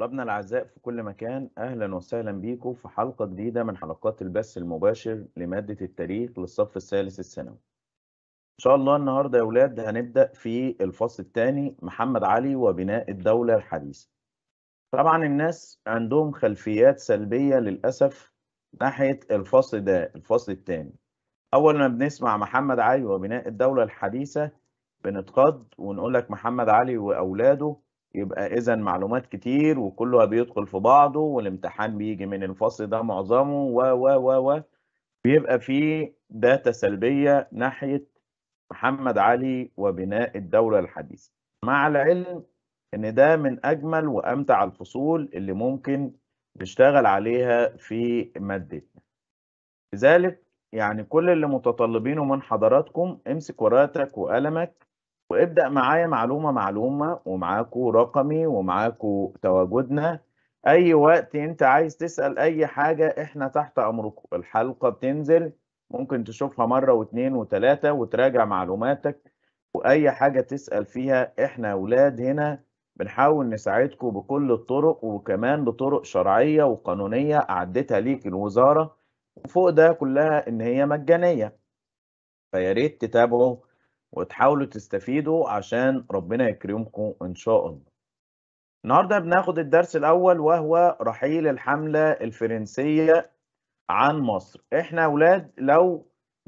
طلابنا الأعزاء في كل مكان أهلا وسهلا بيكم في حلقة جديدة من حلقات البث المباشر لمادة التاريخ للصف الثالث الثانوي. إن شاء الله النهاردة يا أولاد هنبدأ في الفصل الثاني محمد علي وبناء الدولة الحديثة. طبعا الناس عندهم خلفيات سلبية للأسف ناحية الفصل ده الفصل الثاني. أول ما بنسمع محمد علي وبناء الدولة الحديثة بنتقد ونقول لك محمد علي وأولاده يبقى اذا معلومات كتير وكله بيدخل في بعضه والامتحان بيجي من الفصل ده معظمه و و و و بيبقى فيه داتا سلبيه ناحيه محمد علي وبناء الدوله الحديثه مع العلم ان ده من اجمل وامتع الفصول اللي ممكن نشتغل عليها في مادتنا لذلك يعني كل اللي متطلبينه من حضراتكم امسك ورقتك وقلمك وابدأ معايا معلومة معلومة ومعاكوا رقمي ومعاكوا تواجدنا أي وقت أنت عايز تسأل أي حاجة إحنا تحت أمركم الحلقة بتنزل ممكن تشوفها مرة واثنين وثلاثة وتراجع معلوماتك وأي حاجة تسأل فيها إحنا أولاد هنا بنحاول نساعدكم بكل الطرق وكمان بطرق شرعية وقانونية أعدتها ليك الوزارة وفوق ده كلها إن هي مجانية فياريت تتابعوا وتحاولوا تستفيدوا عشان ربنا يكرمكم ان شاء الله النهارده بناخد الدرس الاول وهو رحيل الحمله الفرنسيه عن مصر احنا اولاد لو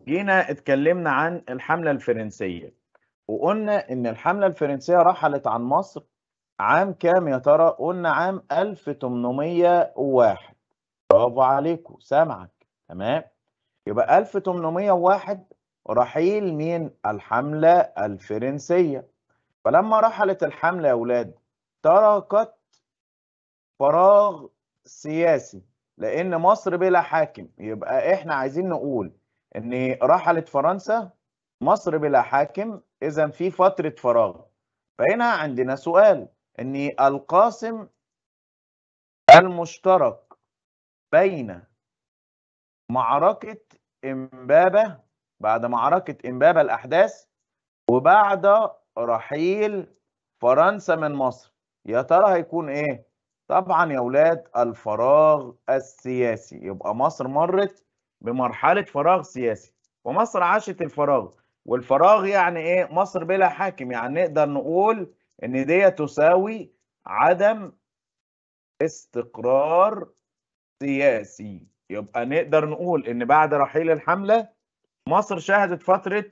جينا اتكلمنا عن الحمله الفرنسيه وقلنا ان الحمله الفرنسيه رحلت عن مصر عام كام يا ترى قلنا عام 1801 برافو عليكم سامعك تمام يبقى 1801 رحيل من الحملة الفرنسية فلما رحلت الحملة يا أولاد تركت فراغ سياسي لأن مصر بلا حاكم يبقى إحنا عايزين نقول إن رحلت فرنسا مصر بلا حاكم إذا في فترة فراغ فهنا عندنا سؤال إن القاسم المشترك بين معركة إمبابة بعد معركة إمبابة الأحداث وبعد رحيل فرنسا من مصر يا ترى هيكون إيه؟ طبعا يا ولاد الفراغ السياسي يبقى مصر مرت بمرحلة فراغ سياسي ومصر عاشت الفراغ والفراغ يعني إيه؟ مصر بلا حاكم يعني نقدر نقول إن دي تساوي عدم استقرار سياسي يبقى نقدر نقول ان بعد رحيل الحمله مصر شهدت فترة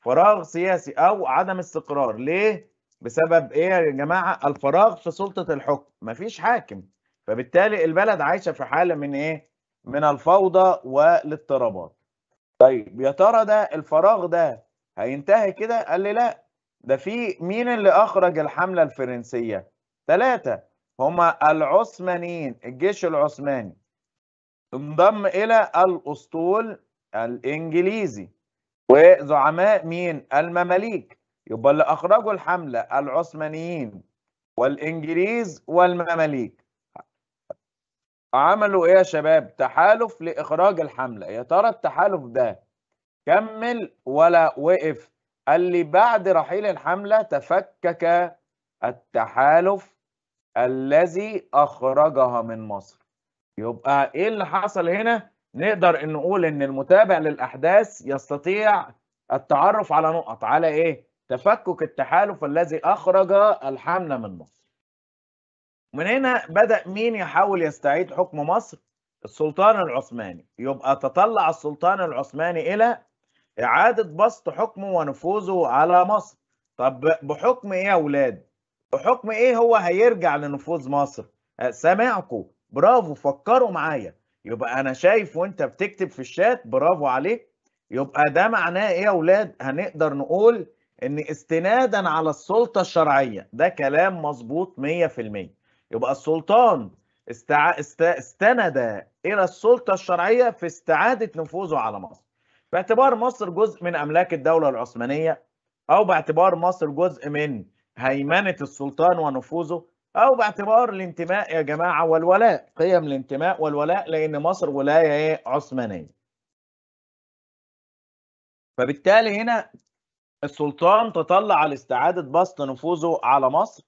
فراغ سياسي أو عدم استقرار ليه؟ بسبب إيه يا جماعة؟ الفراغ في سلطة الحكم مفيش حاكم فبالتالي البلد عايشة في حالة من إيه؟ من الفوضى والاضطرابات طيب يا ترى ده الفراغ ده هينتهي كده؟ قال لي لأ ده في مين اللي أخرج الحملة الفرنسية؟ ثلاثة هما العثمانيين الجيش العثماني انضم إلى الأسطول الإنجليزي وزعماء مين المماليك يبقى اللي أخرجوا الحملة العثمانيين والإنجليز والمماليك عملوا إيه يا شباب تحالف لإخراج الحملة يا ترى التحالف ده كمل ولا وقف قال لي بعد رحيل الحملة تفكك التحالف الذي أخرجها من مصر يبقى إيه اللي حصل هنا نقدر ان نقول ان المتابع للاحداث يستطيع التعرف على نقط على ايه تفكك التحالف الذي اخرج الحمله من مصر من هنا بدا مين يحاول يستعيد حكم مصر السلطان العثماني يبقى تطلع السلطان العثماني الى اعاده بسط حكمه ونفوذه على مصر طب بحكم ايه يا اولاد بحكم ايه هو هيرجع لنفوذ مصر سامعكم برافو فكروا معايا يبقى انا شايف وانت بتكتب في الشات برافو عليك يبقى ده معناه ايه يا اولاد هنقدر نقول ان استنادا على السلطه الشرعيه ده كلام مظبوط 100% يبقى السلطان استع... است... استند الى السلطه الشرعيه في استعاده نفوذه على مصر باعتبار مصر جزء من املاك الدوله العثمانيه او باعتبار مصر جزء من هيمنه السلطان ونفوذه او باعتبار الانتماء يا جماعه والولاء قيم الانتماء والولاء لان مصر ولايه إيه؟ عثمانيه فبالتالي هنا السلطان تطلع على استعاده بسط نفوذه على مصر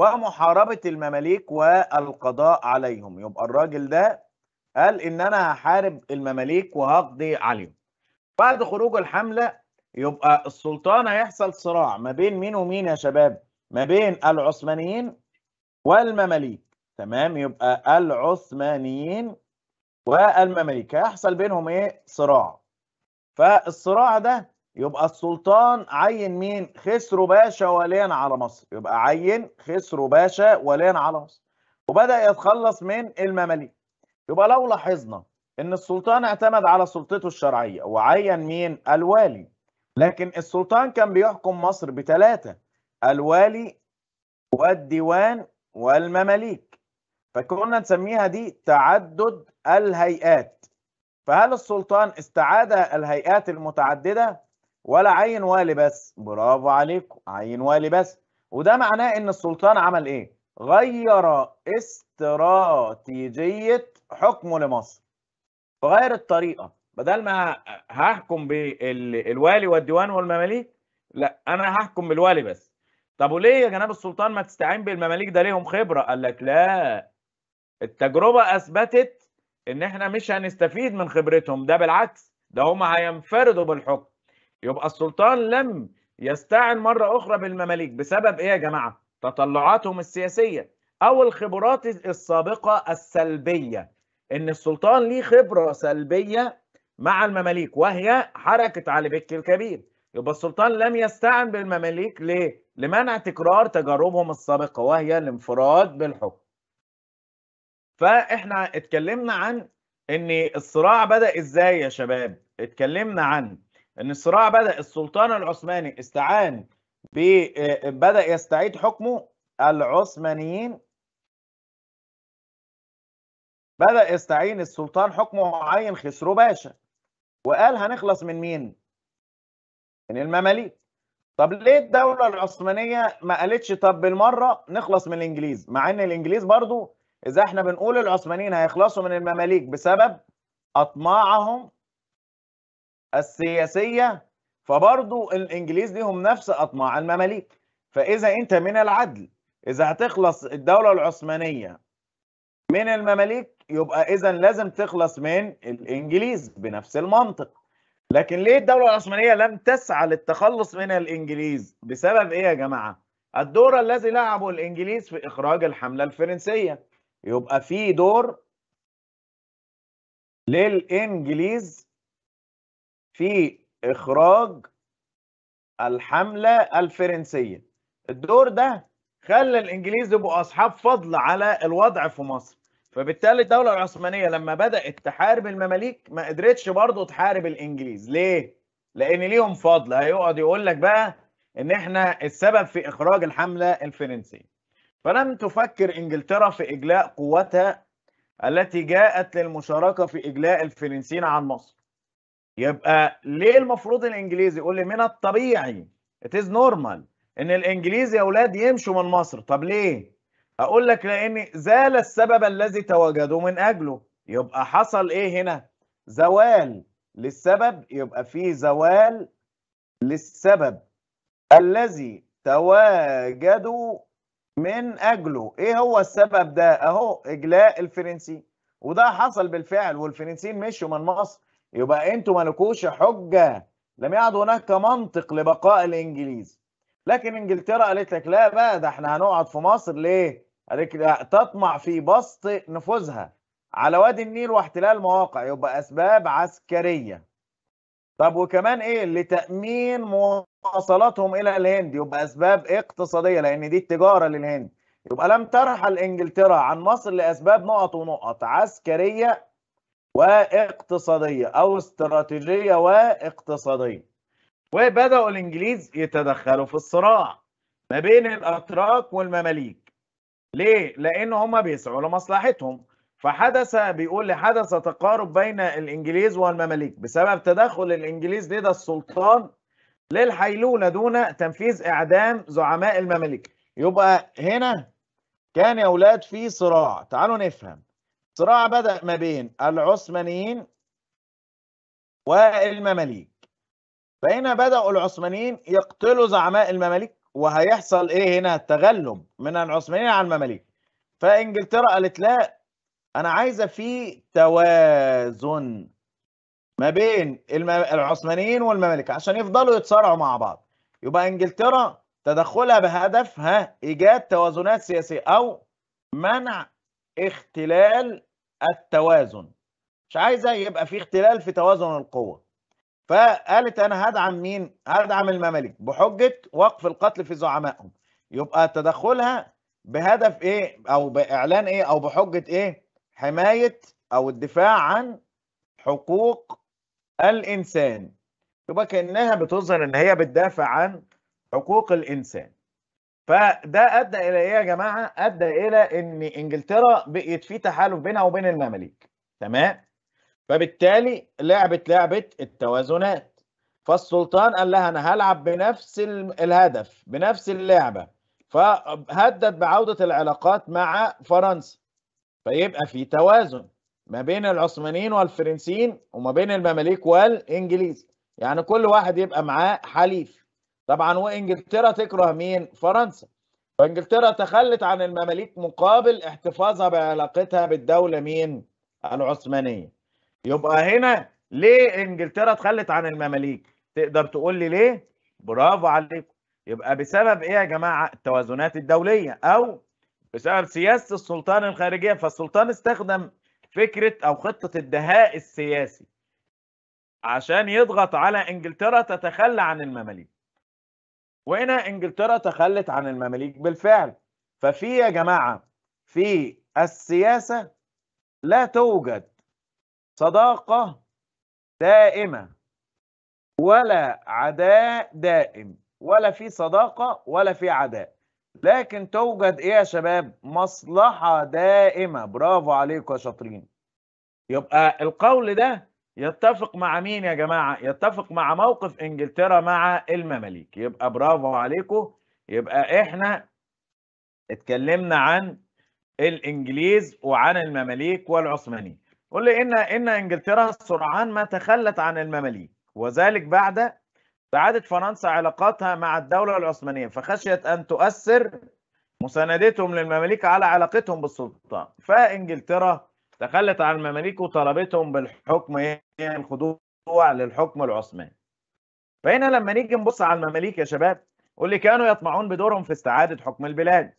ومحاربه المماليك والقضاء عليهم يبقى الراجل ده قال ان انا هحارب المماليك وهقضي عليهم بعد خروج الحمله يبقى السلطان هيحصل صراع ما بين مين ومين يا شباب ما بين العثمانيين والمماليك تمام يبقى العثمانيين والمماليك هيحصل بينهم ايه صراع فالصراع ده يبقى السلطان عين مين خسرو باشا وليا على مصر يبقى عين خسرو باشا وليا على مصر وبدا يتخلص من المماليك يبقى لو لاحظنا ان السلطان اعتمد على سلطته الشرعيه وعين مين الوالي لكن السلطان كان بيحكم مصر بثلاثه الوالي والديوان والمماليك فكنا نسميها دي تعدد الهيئات فهل السلطان استعاد الهيئات المتعددة ولا عين والي بس برافو عليكم عين والي بس وده معناه ان السلطان عمل ايه غير استراتيجية حكمه لمصر فغير الطريقة بدل ما هحكم بالوالي والديوان والمماليك لا انا هحكم بالوالي بس طب وليه يا جناب السلطان ما تستعين بالمماليك ده ليهم خبره قال لك لا التجربه اثبتت ان احنا مش هنستفيد من خبرتهم ده بالعكس ده هم هينفردوا بالحكم يبقى السلطان لم يستعن مره اخرى بالمماليك بسبب ايه يا جماعه تطلعاتهم السياسيه او الخبرات السابقه السلبيه ان السلطان ليه خبره سلبيه مع المماليك وهي حركه علي بك الكبير يبقى السلطان لم يستعن بالمماليك ليه؟ لمنع تكرار تجاربهم السابقة وهي الانفراد بالحكم فاحنا اتكلمنا عن ان الصراع بدأ ازاي يا شباب اتكلمنا عن ان الصراع بدأ السلطان العثماني استعان ب آه، بدأ يستعيد حكمه العثمانيين بدأ يستعين السلطان حكمه عين خسرو باشا وقال هنخلص من مين من المماليك طب ليه الدولة العثمانية ما قالتش طب بالمرة نخلص من الإنجليز مع إن الإنجليز برضو إذا إحنا بنقول العثمانيين هيخلصوا من المماليك بسبب أطماعهم السياسية فبرضو الإنجليز ليهم نفس أطماع المماليك فإذا أنت من العدل إذا هتخلص الدولة العثمانية من المماليك يبقى إذا لازم تخلص من الإنجليز بنفس المنطق لكن ليه الدولة العثمانية لم تسعى للتخلص من الإنجليز؟ بسبب إيه يا جماعة؟ الدور الذي لعبه الإنجليز في إخراج الحملة الفرنسية يبقى في دور للإنجليز في إخراج الحملة الفرنسية الدور ده خلى الإنجليز يبقوا أصحاب فضل على الوضع في مصر فبالتالي الدوله العثمانيه لما بدات تحارب المماليك ما قدرتش برضه تحارب الانجليز ليه لان ليهم فضل هيقعد يقول لك بقى ان احنا السبب في اخراج الحمله الفرنسيه فلم تفكر انجلترا في اجلاء قوتها التي جاءت للمشاركه في اجلاء الفرنسيين عن مصر يبقى ليه المفروض الانجليزي يقول لي من الطبيعي إت إز نورمال ان الانجليز يا اولاد يمشوا من مصر طب ليه اقول لك لان زال السبب الذي تواجدوا من اجله يبقى حصل ايه هنا زوال للسبب يبقى في زوال للسبب الذي تواجدوا من اجله ايه هو السبب ده اهو اجلاء الفرنسي وده حصل بالفعل والفرنسيين مشوا من مصر يبقى انتوا مالكوش حجه لم يعد هناك منطق لبقاء الانجليز لكن انجلترا قالت لك لا بقى ده احنا هنقعد في مصر ليه؟ قالت لك تطمع في بسط نفوذها على وادي النيل واحتلال مواقع يبقى اسباب عسكريه. طب وكمان ايه؟ لتامين مواصلاتهم الى الهند يبقى اسباب اقتصاديه لان دي التجاره للهند. يبقى لم ترحل انجلترا عن مصر لاسباب نقط ونقط عسكريه واقتصاديه او استراتيجيه واقتصاديه. وبدأوا الإنجليز يتدخلوا في الصراع ما بين الأتراك والمماليك ليه؟ لأن هما بيسعوا لمصلحتهم فحدث بيقول لي حدث تقارب بين الإنجليز والمماليك بسبب تدخل الإنجليز لدى السلطان للحيلولة دون تنفيذ إعدام زعماء المماليك يبقى هنا كان يا أولاد في صراع تعالوا نفهم صراع بدأ ما بين العثمانيين والمماليك فهنا بدأوا العثمانيين يقتلوا زعماء المماليك وهيحصل ايه هنا تغلب من العثمانيين على المماليك فانجلترا قالت لا انا عايزه في توازن ما بين العثمانيين والمماليك عشان يفضلوا يتصارعوا مع بعض يبقى انجلترا تدخلها بهدفها ايجاد توازنات سياسيه او منع اختلال التوازن مش عايزه يبقى في اختلال في توازن القوه فقالت انا هدعم مين هدعم المماليك بحجه وقف القتل في زعمائهم يبقى تدخلها بهدف ايه او باعلان ايه او بحجه ايه حمايه او الدفاع عن حقوق الانسان يبقى كانها بتظهر ان هي بتدافع عن حقوق الانسان فده ادى الى ايه يا جماعه ادى الى ان انجلترا بقيت في تحالف بينها وبين المماليك تمام فبالتالي لعبت لعبه التوازنات فالسلطان قال لها انا هلعب بنفس الهدف بنفس اللعبه فهدد بعوده العلاقات مع فرنسا فيبقى في توازن ما بين العثمانيين والفرنسيين وما بين المماليك والانجليز يعني كل واحد يبقى معاه حليف طبعا وانجلترا تكره مين فرنسا فانجلترا تخلت عن المماليك مقابل احتفاظها بعلاقتها بالدوله مين العثمانيه يبقى هنا ليه انجلترا اتخلت عن المماليك تقدر تقول لي ليه برافو عليكم يبقى بسبب ايه يا جماعه التوازنات الدوليه او بسبب سياسه السلطان الخارجيه فالسلطان استخدم فكره او خطه الدهاء السياسي عشان يضغط على انجلترا تتخلى عن المماليك وهنا انجلترا تخلت عن المماليك بالفعل ففي يا جماعه في السياسه لا توجد صداقة دائمة ولا عداء دائم ولا في صداقة ولا في عداء لكن توجد ايه يا شباب مصلحة دائمة برافو عليكم يا شاطرين يبقى القول ده يتفق مع مين يا جماعة يتفق مع موقف انجلترا مع المماليك يبقى برافو عليكم يبقى احنا اتكلمنا عن الانجليز وعن المماليك والعثمانيين قول لي إن إن إنجلترا سرعان ما تخلت عن المماليك وذلك بعد إعادة فرنسا علاقاتها مع الدولة العثمانية فخشيت أن تؤثر مساندتهم للمماليك على علاقتهم بالسلطان فإنجلترا تخلت عن المماليك وطلبتهم بالحكم يعني الخضوع للحكم العثماني فهنا لما نيجي نبص على المماليك يا شباب قول لي كانوا يطمعون بدورهم في استعادة حكم البلاد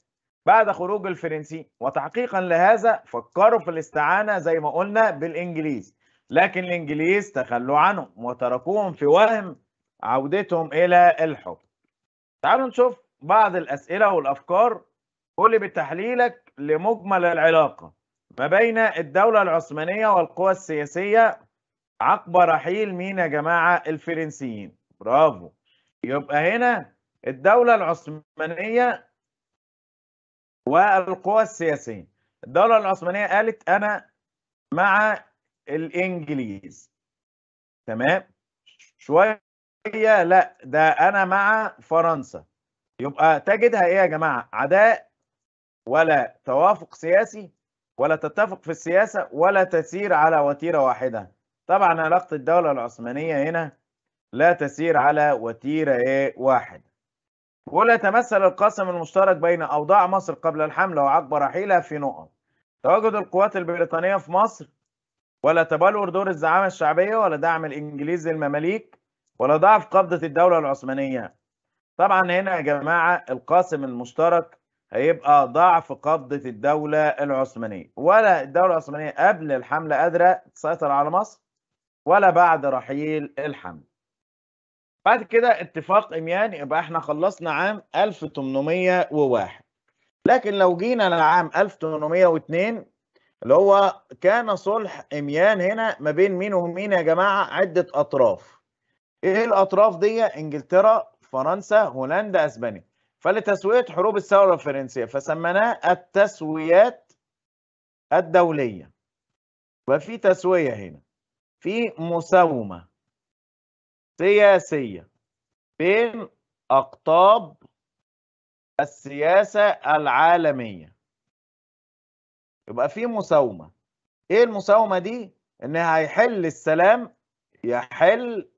بعد خروج الفرنسي وتحقيقا لهذا فكروا في الاستعانة زي ما قلنا بالإنجليز لكن الإنجليز تخلوا عنهم وتركوهم في وهم عودتهم إلى الحب تعالوا نشوف بعض الأسئلة والأفكار قولي بتحليلك لمجمل العلاقة ما بين الدولة العثمانية والقوى السياسية عقب رحيل مين يا جماعة الفرنسيين برافو يبقى هنا الدولة العثمانية والقوى السياسية الدولة العثمانية قالت أنا مع الإنجليز تمام شوية لا ده أنا مع فرنسا يبقى تجدها إيه يا جماعة عداء ولا توافق سياسي ولا تتفق في السياسة ولا تسير على وتيرة واحدة طبعا علاقة الدولة العثمانية هنا لا تسير على وتيرة إيه واحدة ولا تمثل القسم المشترك بين أوضاع مصر قبل الحملة وعقب رحيلها في نقط تواجد القوات البريطانية في مصر ولا تبلور دور الزعامة الشعبية ولا دعم الإنجليز للمماليك ولا ضعف قبضة الدولة العثمانية طبعا هنا يا جماعة القاسم المشترك هيبقى ضعف قبضة الدولة العثمانية ولا الدولة العثمانية قبل الحملة قادرة تسيطر على مصر ولا بعد رحيل الحملة بعد كده اتفاق اميان يبقى احنا خلصنا عام 1801 لكن لو جينا لعام 1802 اللي هو كان صلح اميان هنا ما بين مين ومين يا جماعه عده اطراف ايه الاطراف دي انجلترا فرنسا هولندا اسبانيا فلتسويه حروب الثوره الفرنسيه فسميناه التسويات الدوليه وفي تسويه هنا في مساومه سياسية بين أقطاب السياسة العالمية يبقى في مساومة إيه المساومة دي؟ إن هيحل السلام يحل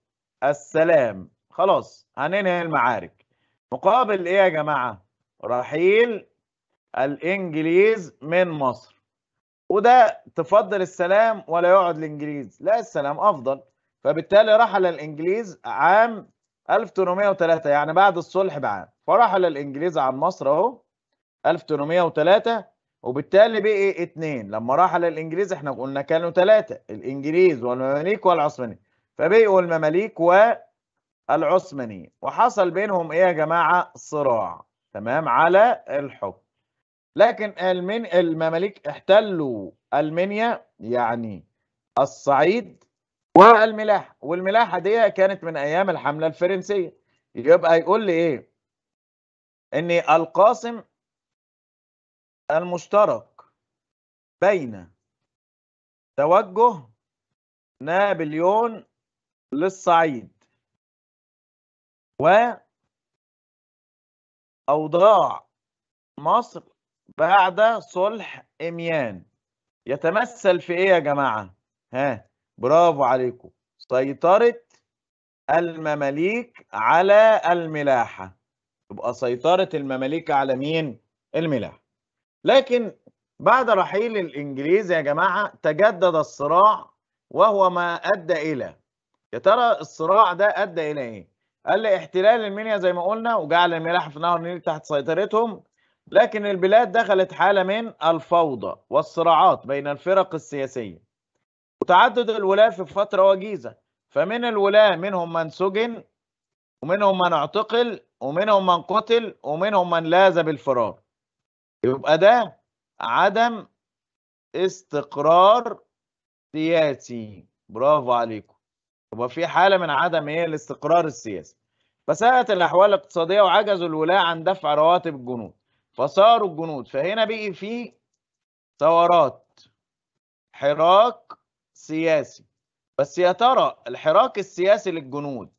السلام خلاص هننهي المعارك مقابل إيه يا جماعة؟ رحيل الإنجليز من مصر وده تفضل السلام ولا يقعد الإنجليز لا السلام أفضل فبالتالي رحل الانجليز عام 1803 يعني بعد الصلح بعام فرحل الانجليز عن مصر اهو 1803 وبالتالي بقي اتنين لما رحل الانجليز احنا قلنا كانوا ثلاثه الانجليز والمماليك والعثمانيين فبقوا المماليك والعثمانيين وحصل بينهم ايه يا جماعه صراع تمام على الحكم لكن المن المماليك احتلوا المنيا يعني الصعيد والملاحه والملاحه دي كانت من ايام الحمله الفرنسيه يبقى يقول لي ايه ان القاسم المشترك بين توجه نابليون للصعيد و أوضاع مصر بعد صلح إميان يتمثل في إيه يا جماعة؟ ها برافو عليكم سيطرة المماليك على الملاحة تبقى سيطرة المماليك على مين؟ الملاحة لكن بعد رحيل الإنجليز يا جماعة تجدد الصراع وهو ما أدى إلى يا ترى الصراع ده أدى إلى إيه؟ قال لي احتلال المنيا زي ما قلنا وجعل الملاحة في نهر النيل تحت سيطرتهم لكن البلاد دخلت حالة من الفوضى والصراعات بين الفرق السياسية وتعدد الولاة في فترة وجيزة فمن الولاة منهم من سجن ومنهم من اعتقل ومنهم من قتل ومنهم من لاذ بالفرار يبقى ده عدم استقرار سياسي برافو عليكم يبقى في حالة من عدم ايه الاستقرار السياسي فساءت الأحوال الاقتصادية وعجزوا الولاة عن دفع رواتب الجنود فصاروا الجنود فهنا بقي في ثورات حراك سياسي بس يا ترى الحراك السياسي للجنود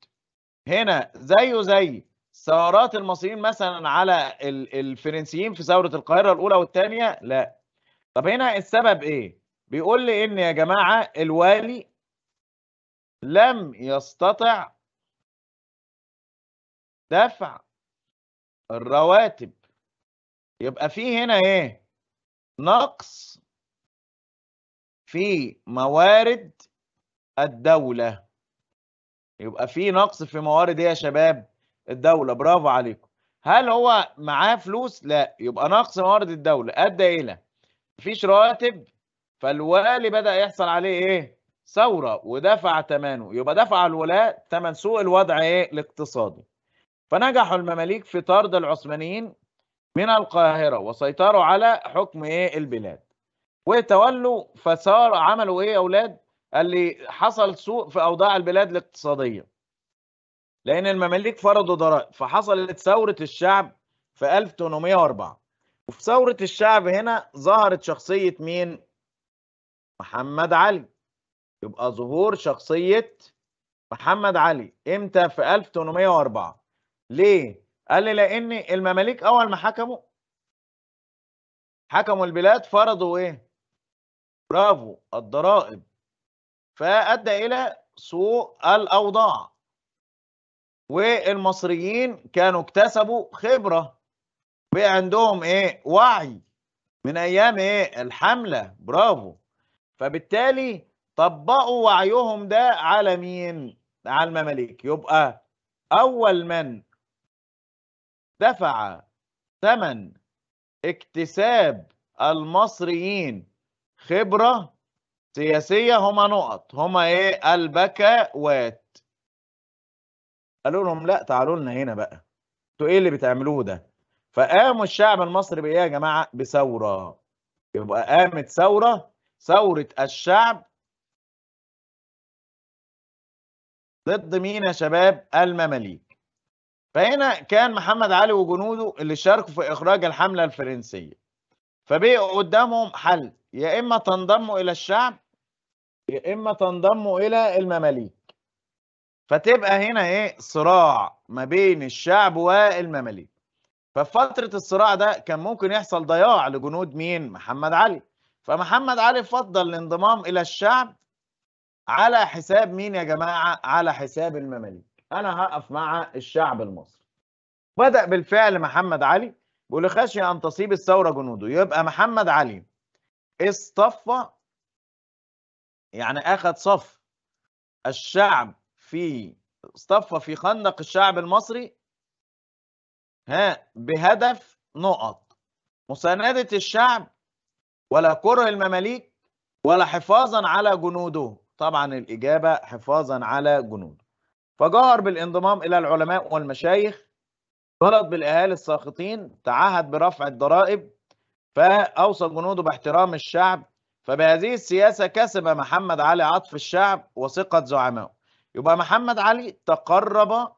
هنا زيه زي ثورات المصريين مثلا على الفرنسيين في ثوره القاهره الاولى والثانيه لا طب هنا السبب ايه بيقول لي ان يا جماعه الوالي لم يستطع دفع الرواتب يبقى في هنا ايه نقص في موارد الدولة يبقى في نقص في موارد ايه يا شباب الدولة برافو عليكم هل هو معاه فلوس لا يبقى نقص موارد الدولة ادى الى إيه مفيش راتب فالوالي بدأ يحصل عليه ايه ثورة ودفع ثمنه يبقى دفع الولاء ثمن سوء الوضع ايه الاقتصادي فنجح المماليك في طرد العثمانيين من القاهرة وسيطروا على حكم ايه البلاد وتولوا فصار عملوا ايه يا اولاد قال لي حصل سوء في اوضاع البلاد الاقتصاديه لان المماليك فرضوا ضرائب فحصلت ثوره الشعب في 1804 وفي ثوره الشعب هنا ظهرت شخصيه مين محمد علي يبقى ظهور شخصيه محمد علي امتى في 1804 ليه قال لي لان المماليك اول ما حكموا حكموا البلاد فرضوا ايه برافو الضرائب فأدى إلى سوء الأوضاع والمصريين كانوا اكتسبوا خبرة بقى عندهم إيه وعي من أيام إيه الحملة برافو فبالتالي طبقوا وعيهم ده على مين على المماليك يبقى أول من دفع ثمن اكتساب المصريين خبرة سياسية هما نقط هما ايه البكوات قالوا لهم لا تعالوا لنا هنا بقى انتوا ايه اللي بتعملوه ده فقاموا الشعب المصري بايه يا جماعة بثورة يبقى قامت ثورة ثورة الشعب ضد مين يا شباب المماليك فهنا كان محمد علي وجنوده اللي شاركوا في اخراج الحمله الفرنسيه فبقوا قدامهم حل يا إما تنضم إلى الشعب يا إما تنضم إلى المماليك فتبقى هنا إيه صراع ما بين الشعب والمماليك ففترة الصراع ده كان ممكن يحصل ضياع لجنود مين محمد علي فمحمد علي فضل الانضمام إلى الشعب على حساب مين يا جماعة على حساب المماليك أنا هقف مع الشعب المصري بدأ بالفعل محمد علي بيقول خشي أن تصيب الثورة جنوده يبقى محمد علي اصطف يعني أخذ صف الشعب في اصطف في خندق الشعب المصري ها بهدف نقط مساندة الشعب ولا كره المماليك ولا حفاظا على جنوده طبعا الإجابة حفاظا على جنوده فجهر بالانضمام إلى العلماء والمشايخ طلب بالأهالي الساخطين تعهد برفع الضرائب فأوصى جنوده باحترام الشعب فبهذه السياسة كسب محمد علي عطف الشعب وثقة زعمائه يبقى محمد علي تقرب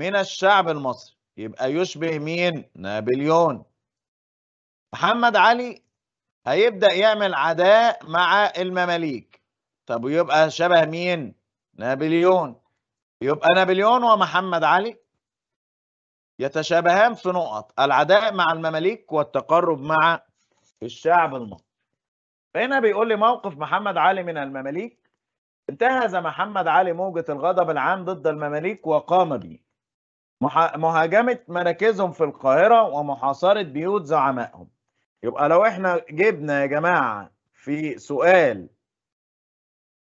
من الشعب المصري يبقى يشبه مين نابليون محمد علي هيبدأ يعمل عداء مع المماليك طب ويبقى شبه مين نابليون يبقى نابليون ومحمد علي يتشابهان في نقط العداء مع المماليك والتقرب مع الشعب المصري فهنا بيقول لي موقف محمد علي من المماليك انتهز محمد علي موجة الغضب العام ضد المماليك وقام به مهاجمة مراكزهم في القاهرة ومحاصرة بيوت زعمائهم يبقى لو احنا جبنا يا جماعة في سؤال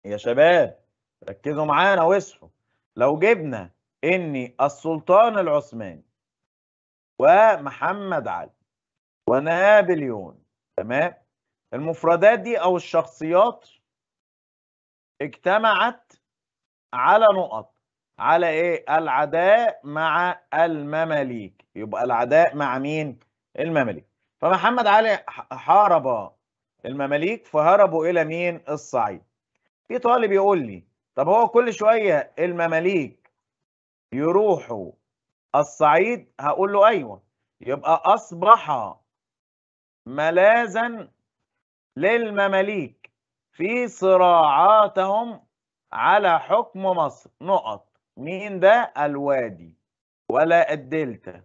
يا شباب ركزوا معانا واصحوا لو جبنا ان السلطان العثماني ومحمد علي ونابليون تمام المفردات دي او الشخصيات اجتمعت على نقط على ايه العداء مع المماليك يبقى العداء مع مين المماليك فمحمد علي حارب المماليك فهربوا الى مين الصعيد في طالب يقول لي طب هو كل شويه المماليك يروحوا الصعيد هقول له ايوه يبقى اصبح ملاذا للمماليك في صراعاتهم على حكم مصر نقط مين ده الوادي ولا الدلتا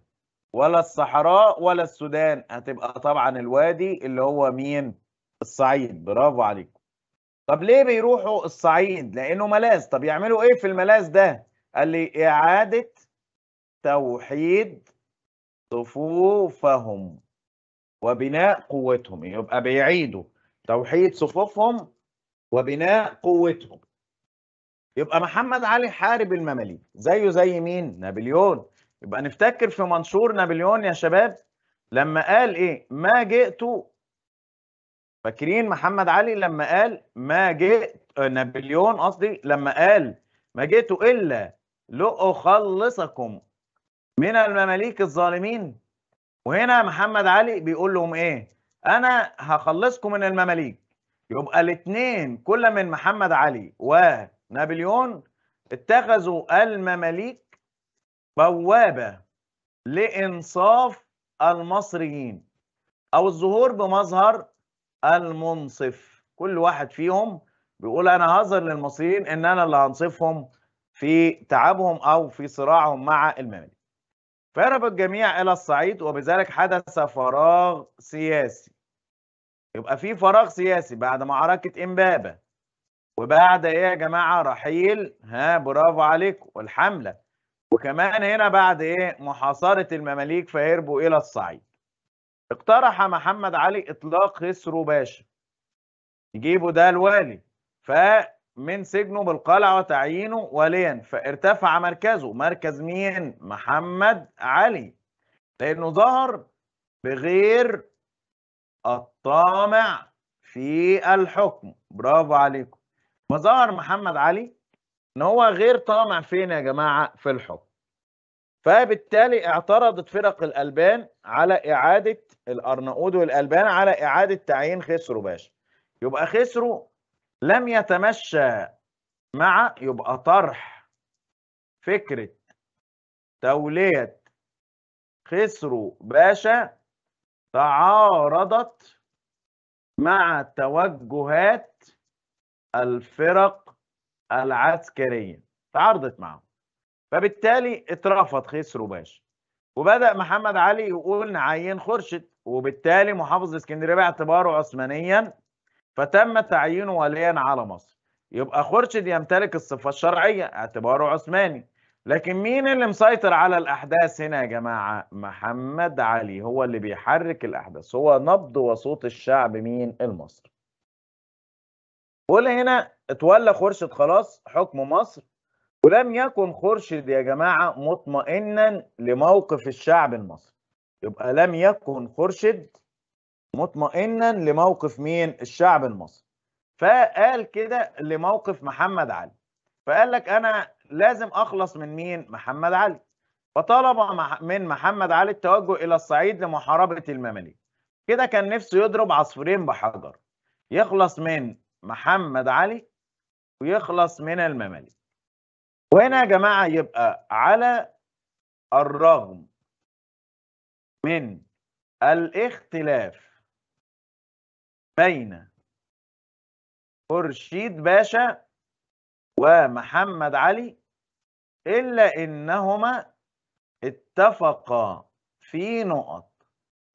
ولا الصحراء ولا السودان هتبقى طبعا الوادي اللي هو مين الصعيد برافو عليكم طب ليه بيروحوا الصعيد لانه ملاذ طب يعملوا ايه في الملاذ ده قال لي اعاده توحيد صفوفهم وبناء قوتهم يبقى بيعيدوا توحيد صفوفهم وبناء قوتهم يبقى محمد علي حارب المماليك زيه زي مين نابليون يبقى نفتكر في منشور نابليون يا شباب لما قال ايه ما جئت فاكرين محمد علي لما قال ما جئت آه، نابليون قصدي لما قال ما جئت الا لاخلصكم من المماليك الظالمين وهنا محمد علي بيقول لهم ايه انا هخلصكم من المماليك يبقى الاثنين كل من محمد علي ونابليون اتخذوا المماليك بوابه لانصاف المصريين او الظهور بمظهر المنصف كل واحد فيهم بيقول انا هظهر للمصريين ان انا اللي هنصفهم في تعبهم او في صراعهم مع المماليك فهرب الجميع إلى الصعيد وبذلك حدث فراغ سياسي يبقى في فراغ سياسي بعد معركة إمبابة وبعد إيه يا جماعة رحيل ها برافو عليكم والحملة وكمان هنا بعد إيه محاصرة المماليك فهربوا إلى الصعيد اقترح محمد علي إطلاق خسرو باشا يجيبوا ده الوالي ف من سجنه بالقلعة وتعيينه وليا فارتفع مركزه مركز مين محمد علي لأنه ظهر بغير الطامع في الحكم برافو عليكم فظهر محمد علي ان هو غير طامع فين يا جماعه في الحكم فبالتالي اعترضت فرق الالبان على اعاده الارناؤود والالبان على اعاده تعيين خسرو باشا يبقى خسرو لم يتمشى مع يبقى طرح فكرة تولية خسرو باشا تعارضت مع توجهات الفرق العسكرية تعارضت معهم فبالتالي اترفض خسرو باشا وبدأ محمد علي يقول نعين خرشد وبالتالي محافظ اسكندرية باعتباره عثمانيا فتم تعيينه وليا على مصر يبقى خرشد يمتلك الصفة الشرعية اعتباره عثماني لكن مين اللي مسيطر على الأحداث هنا يا جماعة محمد علي هو اللي بيحرك الأحداث هو نبض وصوت الشعب مين المصري قول هنا اتولى خرشد خلاص حكم مصر ولم يكن خرشد يا جماعة مطمئنا لموقف الشعب المصري يبقى لم يكن خرشد مطمئنا لموقف مين الشعب المصري فقال كده لموقف محمد علي فقال لك انا لازم اخلص من مين محمد علي فطلب من محمد علي التوجه الى الصعيد لمحاربه المماليك كده كان نفسه يضرب عصفورين بحجر يخلص من محمد علي ويخلص من المماليك وهنا يا جماعه يبقى على الرغم من الاختلاف الطرفين خورشيد باشا ومحمد علي إلا إنهما اتفقا في نقط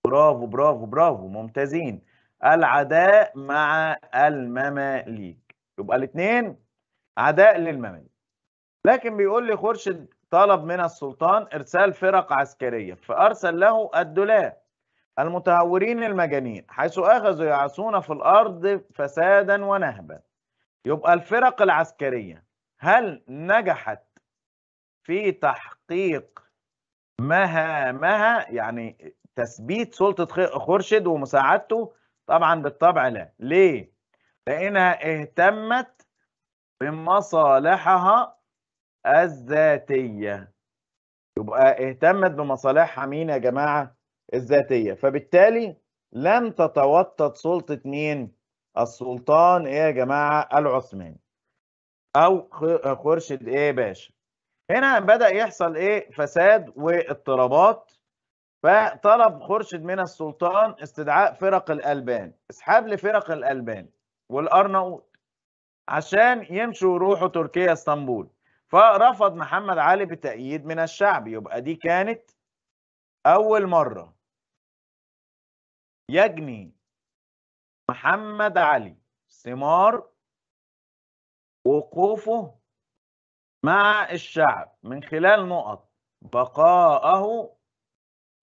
برافو برافو برافو ممتازين العداء مع المماليك يبقى الاثنين عداء للمماليك لكن بيقول لي خورشيد طلب من السلطان إرسال فرق عسكرية فأرسل له الدولاب المتهورين المجانين حيث أخذوا يعصون في الأرض فسادا ونهبا يبقى الفرق العسكرية هل نجحت في تحقيق مهامها يعني تثبيت سلطة خرشد ومساعدته طبعا بالطبع لا ليه؟ لأنها اهتمت بمصالحها الذاتية يبقى اهتمت بمصالحها مين يا جماعة؟ الذاتيه فبالتالي لم تتوطد سلطه مين السلطان ايه يا جماعه العثماني او خرشد ايه باشا هنا بدا يحصل ايه فساد واضطرابات فطلب خرشد من السلطان استدعاء فرق الالبان اسحاب لفرق الالبان والارناؤوط عشان يمشوا ويروحوا تركيا اسطنبول فرفض محمد علي بتأييد من الشعب يبقى دي كانت أول مرة يجني محمد علي ثمار وقوفه مع الشعب من خلال نقط بقاءه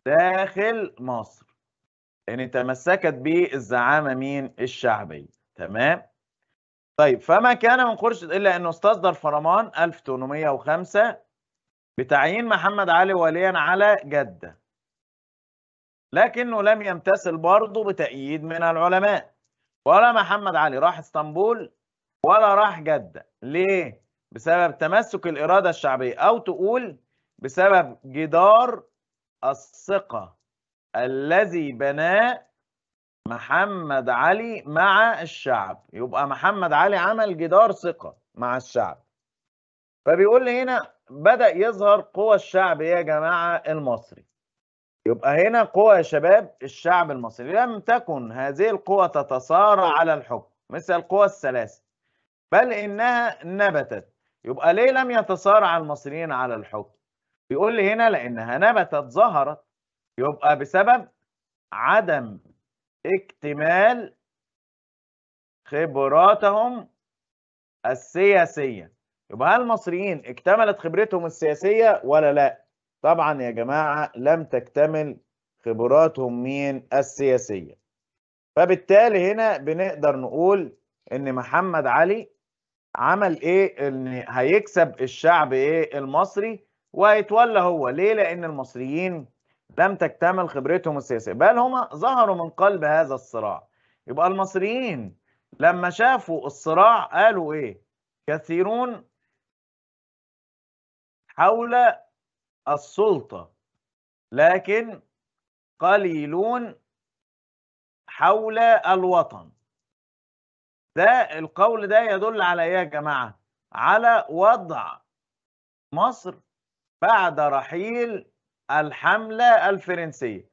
داخل مصر ان تمسكت به الزعامه مين الشعبيه تمام طيب فما كان من قرش الا انه استصدر فرمان 1805 بتعيين محمد علي وليا على جده لكنه لم يمتثل برضه بتأييد من العلماء ولا محمد علي راح اسطنبول ولا راح جدة ليه؟ بسبب تمسك الإرادة الشعبية أو تقول بسبب جدار الثقة الذي بناه محمد علي مع الشعب يبقى محمد علي عمل جدار ثقة مع الشعب فبيقول لي هنا بدأ يظهر قوى الشعب يا جماعة المصري يبقى هنا قوى يا شباب الشعب المصري لم تكن هذه القوى تتصارع على الحكم مثل القوى الثلاثة بل إنها نبتت يبقى ليه لم يتصارع المصريين على الحكم بيقول لي هنا لأنها نبتت ظهرت يبقى بسبب عدم اكتمال خبراتهم السياسية يبقى هل المصريين اكتملت خبرتهم السياسية ولا لا طبعا يا جماعة لم تكتمل خبراتهم مين السياسية فبالتالي هنا بنقدر نقول ان محمد علي عمل ايه ان هيكسب الشعب ايه المصري وهيتولى هو ليه لان المصريين لم تكتمل خبرتهم السياسية بل هما ظهروا من قلب هذا الصراع يبقى المصريين لما شافوا الصراع قالوا ايه كثيرون حول السلطة لكن قليلون حول الوطن ده القول ده يدل على ايه يا جماعة على وضع مصر بعد رحيل الحملة الفرنسية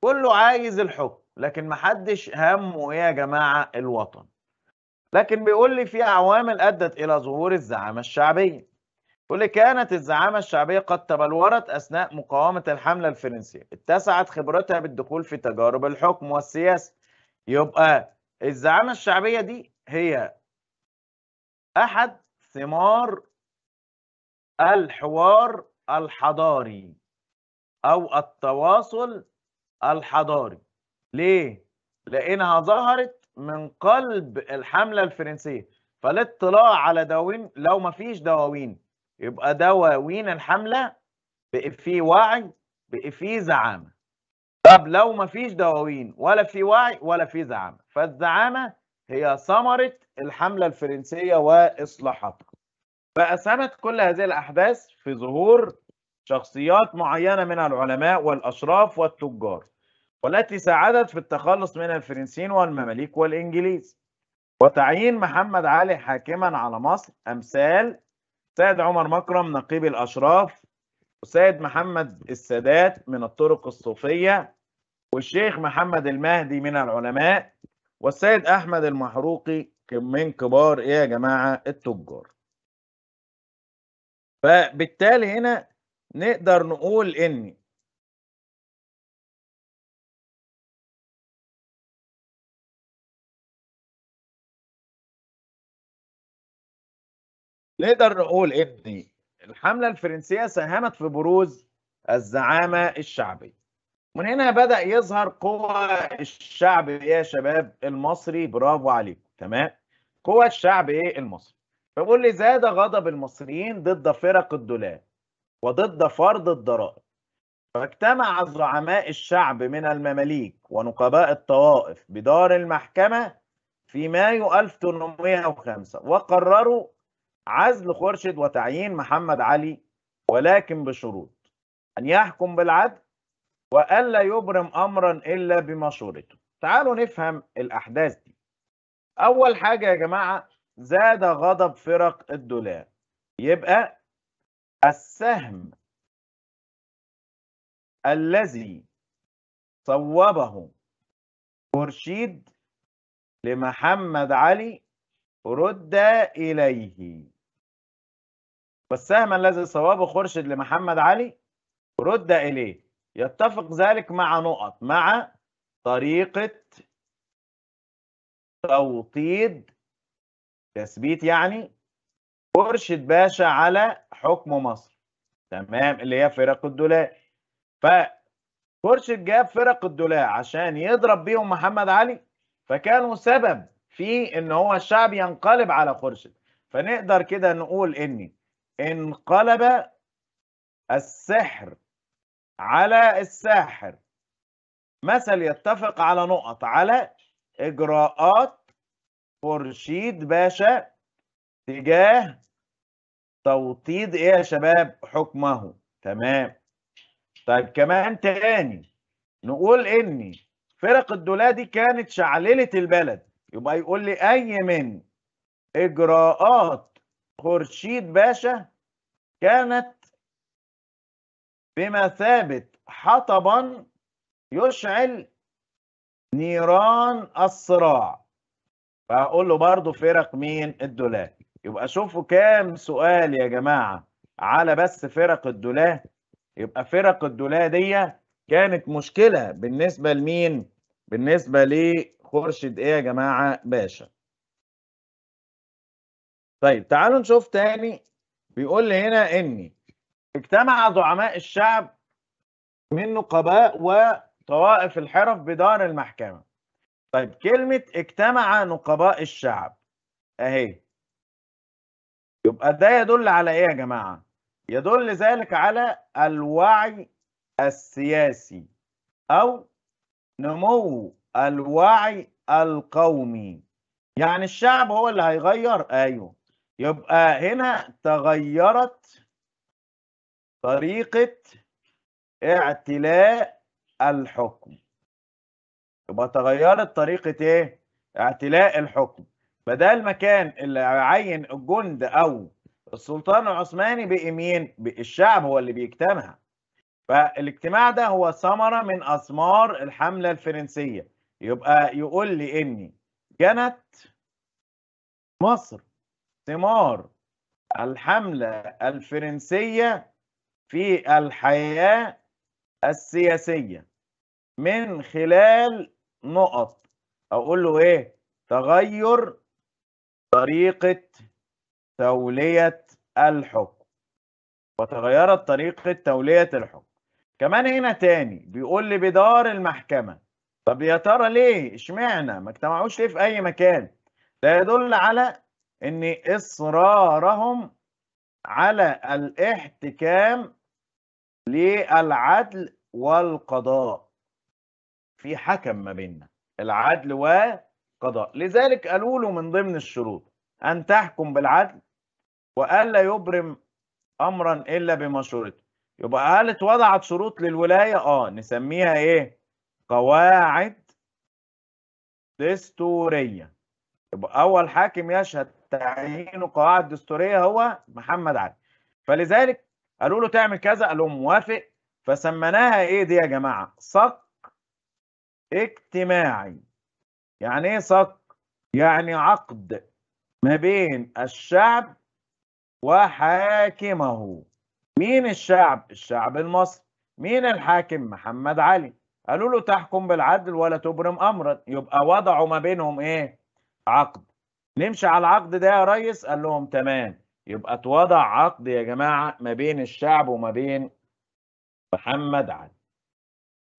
كله عايز الحكم لكن محدش همه ايه يا جماعة الوطن لكن بيقول لي في عوامل ادت الى ظهور الزعامة الشعبية يقول لي كانت الزعامة الشعبية قد تبلورت أثناء مقاومة الحملة الفرنسية اتسعت خبرتها بالدخول في تجارب الحكم والسياسة يبقى الزعامة الشعبية دي هي أحد ثمار الحوار الحضاري أو التواصل الحضاري ليه؟ لأنها ظهرت من قلب الحملة الفرنسية فالاطلاع على دواوين لو مفيش دواوين يبقى دواوين الحمله في وعي في زعامه طب لو ما فيش دواوين ولا في وعي ولا في زعامه فالزعامه هي ثمره الحمله الفرنسيه واصلاحاتها فاسهمت كل هذه الاحداث في ظهور شخصيات معينه من العلماء والاشراف والتجار والتي ساعدت في التخلص من الفرنسيين والمماليك والانجليز وتعيين محمد علي حاكما على مصر امثال سيد عمر مكرم نقيب الأشراف وسيد محمد السادات من الطرق الصوفية والشيخ محمد المهدي من العلماء والسيد أحمد المحروقي من كبار إيه يا جماعة التجار فبالتالي هنا نقدر نقول إن نقدر نقول ان إيه الحمله الفرنسيه ساهمت في بروز الزعامه الشعبيه من هنا بدا يظهر قوى الشعب يا شباب المصري برافو عليكم تمام قوى الشعب ايه المصري فبقول لي زاد غضب المصريين ضد فرق الدولاب وضد فرض الضرائب فاجتمع زعماء الشعب من المماليك ونقباء الطوائف بدار المحكمة في مايو 1805 وقرروا عزل خورشيد وتعيين محمد علي ولكن بشروط أن يحكم بالعدل وألا يبرم أمرا إلا بمشورته تعالوا نفهم الأحداث دي أول حاجة يا جماعة زاد غضب فرق الدولاب يبقى السهم الذي صوبه خورشيد لمحمد علي رد إليه والسهم الذي صوابه خرشد لمحمد علي رد إليه يتفق ذلك مع نقط مع طريقة توطيد تثبيت يعني خرشد باشا على حكم مصر تمام اللي هي فرق الدولاء فخرشد جاب فرق الدولاء عشان يضرب بيهم محمد علي فكانوا سبب في ان هو الشعب ينقلب على خرشد فنقدر كده نقول ان انقلب السحر على الساحر مثل يتفق على نقط على إجراءات خورشيد باشا تجاه توطيد إيه يا شباب حكمه تمام طيب كمان تاني نقول إن فرق الدولة دي كانت شعللة البلد يبقى يقول لي أي من إجراءات خورشيد باشا كانت بمثابة حطبا يشعل نيران الصراع فأقول له برضو فرق مين الدولاه يبقى شوفوا كام سؤال يا جماعة على بس فرق الدولاه يبقى فرق الدولاه دي كانت مشكلة بالنسبة لمين بالنسبة لخورشيد ايه يا جماعة باشا طيب تعالوا نشوف تاني بيقول لي هنا ان اجتمع زعماء الشعب من نقباء وطوائف الحرف بدار المحكمه طيب كلمه اجتمع نقباء الشعب اهي يبقى ده يدل على ايه يا جماعه يدل ذلك على الوعي السياسي او نمو الوعي القومي يعني الشعب هو اللي هيغير ايوه يبقى هنا تغيرت طريقة اعتلاء الحكم يبقى تغيرت طريقة ايه؟ اعتلاء الحكم بدل ما كان اللي عين الجند او السلطان العثماني بقي مين؟ الشعب هو اللي بيجتمع فالاجتماع ده هو ثمرة من أثمار الحملة الفرنسية يبقى يقول لي إني جنت مصر ثمار الحملة الفرنسية في الحياة السياسية من خلال نقط أقول له إيه تغير طريقة تولية الحكم وتغيرت طريقة تولية الحكم كمان هنا تاني بيقول لي بدار المحكمة طب يا ترى ليه اشمعنى ما اجتمعوش ليه في أي مكان ده يدل على ان اصرارهم على الاحتكام للعدل والقضاء في حكم ما بيننا العدل والقضاء لذلك قالوا له من ضمن الشروط ان تحكم بالعدل والا يبرم امرا الا بمشورته يبقى هل اتوضعت شروط للولايه اه نسميها ايه قواعد دستوريه يبقى اول حاكم يشهد تعيينه قواعد دستوريه هو محمد علي فلذلك قالوا له تعمل كذا قال له موافق فسميناها ايه دي يا جماعه صك اجتماعي يعني ايه صك يعني عقد ما بين الشعب وحاكمه مين الشعب الشعب المصري مين الحاكم محمد علي قالوا له تحكم بالعدل ولا تبرم امرا يبقى وضعوا ما بينهم ايه عقد نمشي على العقد ده يا ريس قال لهم تمام يبقى اتوضع عقد يا جماعه ما بين الشعب وما بين محمد علي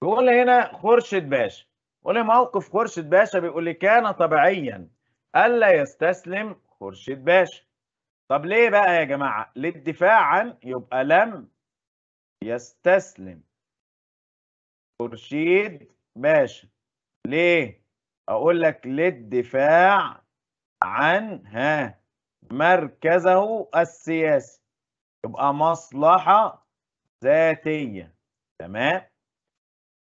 يقول لي هنا خورشيد باشا يقول لي موقف خورشيد باشا بيقول لي كان طبيعيا الا يستسلم خورشيد باشا طب ليه بقى يا جماعه للدفاع عن يبقى لم يستسلم خورشيد باشا ليه اقول لك للدفاع عن ها مركزه السياسي يبقى مصلحة ذاتية تمام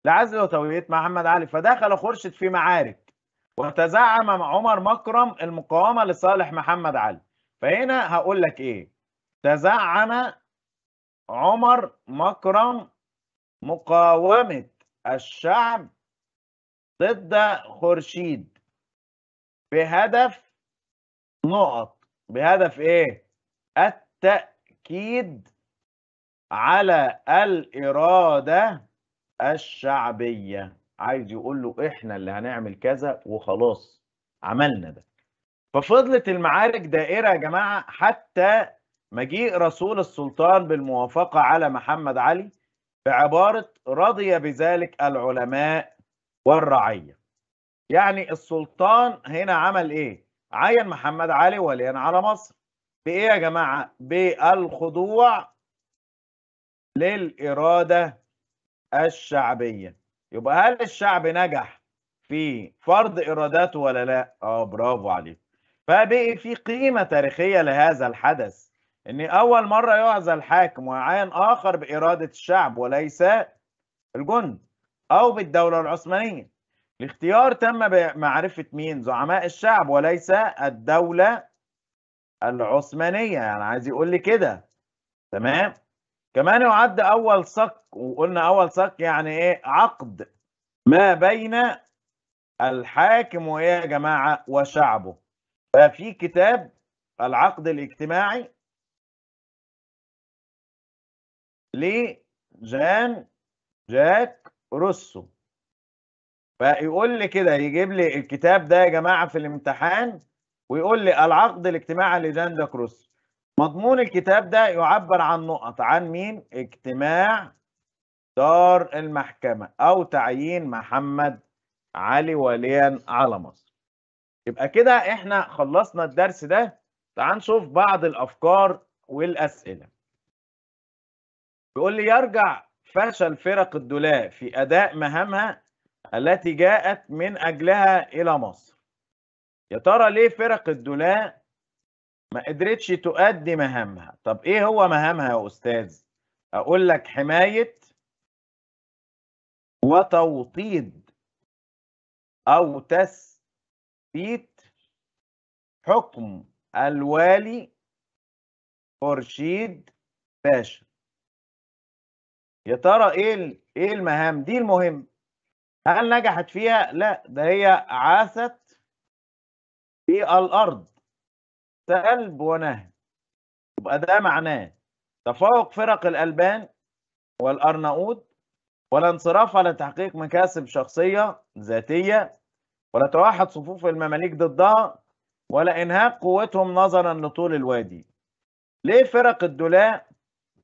لعزل وتولية محمد علي فدخل خورشيد في معارك وتزعم عمر مكرم المقاومة لصالح محمد علي فهنا هقول لك ايه تزعم عمر مكرم مقاومة الشعب ضد خورشيد بهدف نقط بهدف ايه التاكيد على الاراده الشعبيه عايز يقول له احنا اللي هنعمل كذا وخلاص عملنا ده ففضلت المعارك دائره يا جماعه حتى مجيء رسول السلطان بالموافقه على محمد علي بعباره رضي بذلك العلماء والرعيه يعني السلطان هنا عمل ايه عين محمد علي وليا على مصر بإيه يا جماعة؟ بالخضوع للإرادة الشعبية يبقى هل الشعب نجح في فرض إراداته ولا لا؟ آه برافو عليك فبقي في قيمة تاريخية لهذا الحدث إن أول مرة يعزى الحاكم ويعين آخر بإرادة الشعب وليس الجند أو بالدولة العثمانية الاختيار تم بمعرفة مين زعماء الشعب وليس الدولة العثمانية يعني عايز يقول لي كده تمام كمان يعد أول صك وقلنا أول صك يعني إيه عقد ما بين الحاكم وإيه يا جماعة وشعبه ففي كتاب العقد الاجتماعي لجان جاك روسو فيقول لي كده يجيب لي الكتاب ده يا جماعه في الامتحان ويقول لي العقد الاجتماعي لجان كروس مضمون الكتاب ده يعبر عن نقط عن مين اجتماع دار المحكمه او تعيين محمد علي وليا على مصر يبقى كده احنا خلصنا الدرس ده تعال نشوف بعض الافكار والاسئله بيقول لي يرجع فشل فرق الدولاب في اداء مهامها التي جاءت من أجلها إلى مصر يا ترى ليه فرق الدولاء ما قدرتش تؤدي مهامها طب إيه هو مهامها يا أستاذ أقول لك حماية وتوطيد أو تثبيت حكم الوالي خورشيد باشا يا ترى ايه ايه المهام دي المهم هل نجحت فيها؟ لا ده هي عاثت في الأرض سلب ونهب يبقى ده معناه تفوق فرق الألبان والأرناؤوط ولا انصراف على تحقيق مكاسب شخصية ذاتية ولا توحد صفوف المماليك ضدها ولا إنهاك قوتهم نظرا لطول الوادي ليه فرق الدلاء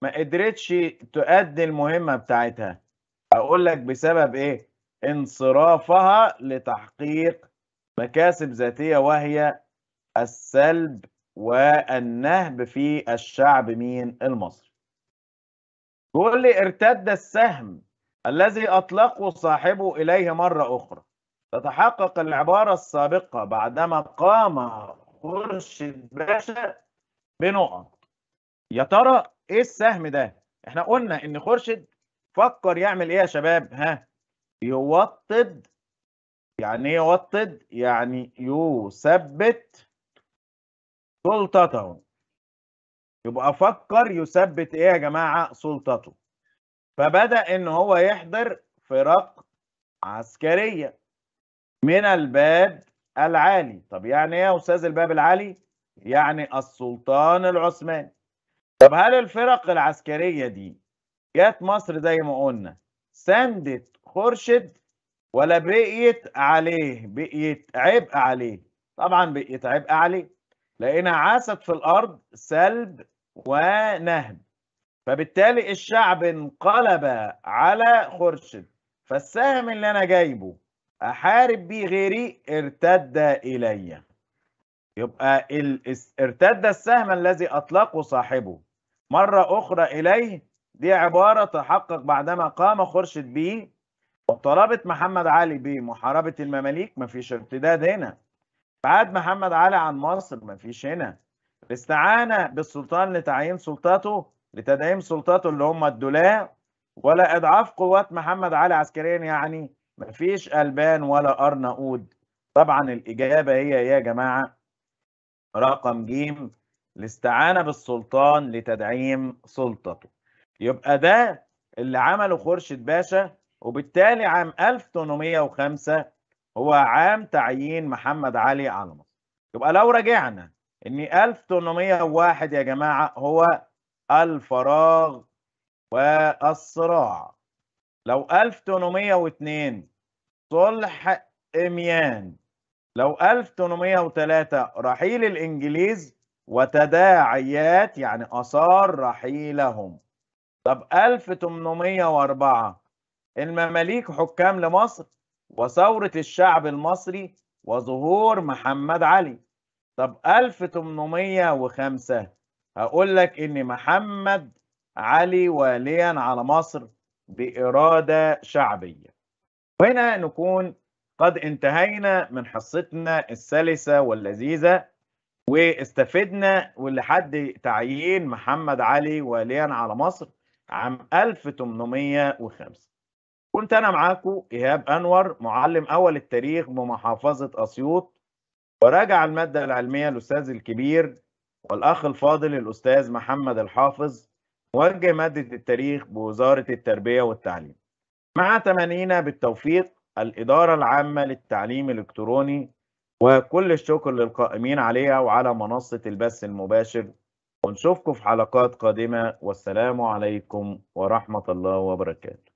ما قدرتش تؤدي المهمة بتاعتها أقول لك بسبب إيه انصرافها لتحقيق مكاسب ذاتية وهي السلب والنهب في الشعب مين المصري لي ارتد السهم الذي أطلقه صاحبه إليه مرة أخرى تتحقق العبارة السابقة بعدما قام خورشيد باشا بنقط يا ترى إيه السهم ده؟ إحنا قلنا إن خورشيد فكر يعمل إيه يا شباب؟ ها؟ يوطد يعني ايه يوطد يعني يثبت سلطته يبقى فكر يثبت ايه يا جماعه سلطته فبدا ان هو يحضر فرق عسكريه من الباب العالي طب يعني ايه يا استاذ الباب العالي يعني السلطان العثماني طب هل الفرق العسكريه دي جت مصر زي ما قلنا سندت خرشد ولا بقيت عليه بقيت عبء عليه طبعا بقيت عبء عليه لأنها عاست في الأرض سلب ونهب فبالتالي الشعب انقلب على خرشد فالسهم اللي أنا جايبه أحارب بيه غيري ارتد إلي يبقى ارتد السهم الذي أطلقه صاحبه مرة أخرى إليه دي عبارة تحقق بعدما قام خرشد بيه وطلبة محمد علي بمحاربة المماليك مفيش ارتداد هنا بعد محمد علي عن مصر مفيش هنا الاستعانة بالسلطان لتعيين سلطته لتدعيم سلطته اللي هم الدولاء ولا إضعاف قوات محمد علي عسكريا يعني مفيش ألبان ولا أرناؤود طبعا الإجابة هي يا جماعة رقم جيم الاستعانة بالسلطان لتدعيم سلطته يبقى ده اللي عمله خورشيد باشا وبالتالي عام 1805 هو عام تعيين محمد علي على مصر يبقى لو رجعنا ان 1801 يا جماعه هو الفراغ والصراع لو 1802 صلح اميان لو 1803 رحيل الانجليز وتداعيات يعني اثار رحيلهم طب 1804 المماليك حكام لمصر وثورة الشعب المصري وظهور محمد علي طب 1805 هقول لك إن محمد علي واليا على مصر بإرادة شعبية وهنا نكون قد انتهينا من حصتنا السلسة واللذيذة واستفدنا ولحد تعيين محمد علي واليا على مصر عام 1805 كنت أنا معاكم إيهاب أنور معلم أول التاريخ بمحافظة أسيوط وراجع المادة العلمية الأستاذ الكبير والأخ الفاضل الأستاذ محمد الحافظ موجه مادة التاريخ بوزارة التربية والتعليم مع تمنينا بالتوفيق الإدارة العامة للتعليم الإلكتروني وكل الشكر للقائمين عليها وعلى منصة البث المباشر ونشوفكم في حلقات قادمة والسلام عليكم ورحمة الله وبركاته